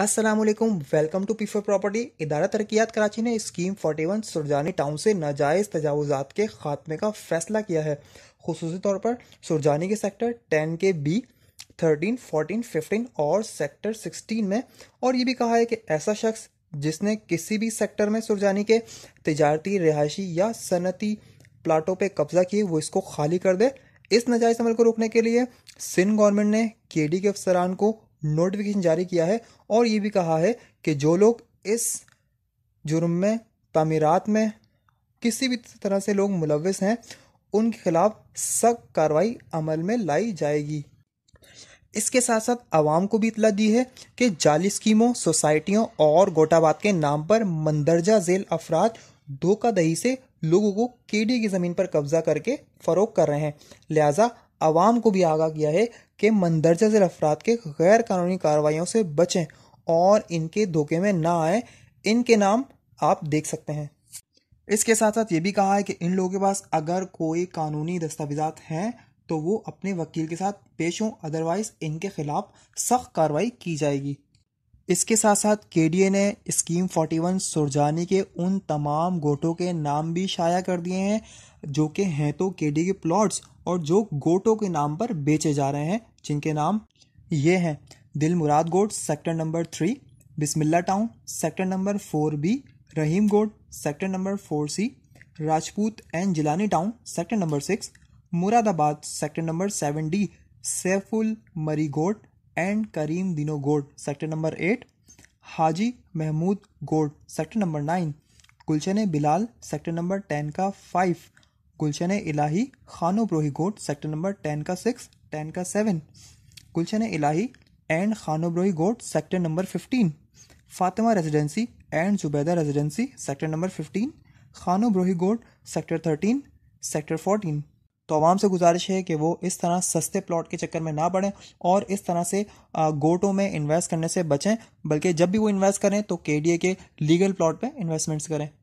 Aslam welcome to पीफर property इदारा तरक्यात कराची ने स्कीम 41 सुरजानी टाउन से नाजायज़ तजावज़ात के खात्मे का फैसला किया है खसूस तौर पर सुरजानी के सेक्टर 10 के बी 13, 14, 15 और सेक्टर 16 में और ये भी कहा है कि ऐसा शख्स जिसने किसी भी सेक्टर में सुरजानी के तजारती रिहायशी या सनती प्लाटों पर कब्जा किए वो इसको खाली कर दे इस नजायज अमल को रोकने के लिए सिंध गवर्नमेंट ने के डी के अफसरान को नोटिफिकेशन जारी किया है और ये भी कहा है कि जो लोग इस जुर्म में तमीरत में किसी भी तरह से लोग मुलविस हैं उनके खिलाफ सख्त कार्रवाई अमल में लाई जाएगी इसके साथ साथ आवाम को भी इतला दी है कि जाली स्कीमों सोसाइटियों और गोटाबाद के नाम पर मंदरजा जेल अफराद दही से लोगों को केडी की ज़मीन पर कब्जा करके फरोख कर रहे हैं लिहाजा आवाम को भी आगाह किया है कि मंदरजा जिल अफराद के गैर कानूनी कार्रवाइयों से बचें और इनके धोखे में ना आए इनके नाम आप देख सकते हैं इसके साथ साथ ये भी कहा है कि इन लोगों के पास अगर कोई कानूनी दस्तावेजात हैं तो वो अपने वकील के साथ पेश हों अदरवाइज इनके खिलाफ सख्त कार्रवाई की जाएगी इसके साथ साथ ए ने स्कीम 41 सुरजानी के उन तमाम गोटों के नाम भी शाया कर दिए हैं जो कि हैं तो डी के प्लॉट्स और जो गोटों के नाम पर बेचे जा रहे हैं जिनके नाम ये हैं Dil Murad Goth sector number three Bismillah town sector number four B Rahim Goth sector number four C Rajput and Jilani town sector number six Muradabad sector number seven D Saiful Goth and Karim Dino Goth sector number eight Haji Mahmood Goth sector number nine Gulshan Bilal sector number ten का five Gulshan Ilahi Khano Brohi Goth sector number ten का six ten का seven Gulshan Ilahi and Khano Brohi Goth sector number fifteen Fatima residency and Zubaida residency sector number fifteen Khano Brohi Goth sector thirteen sector fourteen तो आवाम से गुजारिश है कि वो इस तरह सस्ते प्लॉट के चक्कर में ना पड़ें और इस तरह से गोटों में इन्वेस्ट करने से बचें बल्कि जब भी वो इन्वेस्ट करें तो के के लीगल प्लॉट पर इन्वेस्टमेंट्स करें